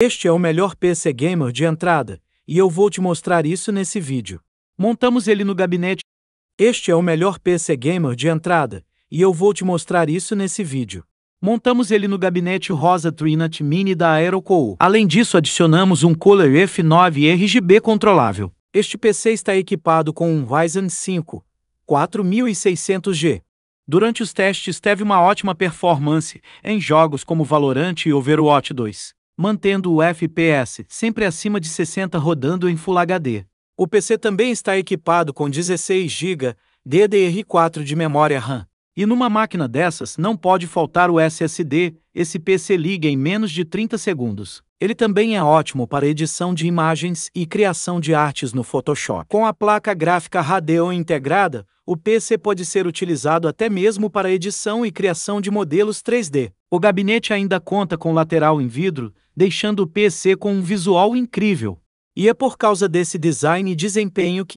Este é o melhor PC Gamer de entrada, e eu vou te mostrar isso nesse vídeo. Montamos ele no gabinete. Este é o melhor PC Gamer de entrada, e eu vou te mostrar isso nesse vídeo. Montamos ele no gabinete rosa Trinity Mini da AeroCool. Além disso, adicionamos um Cooler F9 RGB controlável. Este PC está equipado com um Ryzen 5 4600G. Durante os testes teve uma ótima performance em jogos como Valorant e Overwatch 2 mantendo o FPS sempre acima de 60 rodando em Full HD. O PC também está equipado com 16 GB DDR4 de memória RAM. E numa máquina dessas não pode faltar o SSD, esse PC liga em menos de 30 segundos. Ele também é ótimo para edição de imagens e criação de artes no Photoshop. Com a placa gráfica Radeon integrada, o PC pode ser utilizado até mesmo para edição e criação de modelos 3D. O gabinete ainda conta com lateral em vidro, deixando o PC com um visual incrível. E é por causa desse design e desempenho que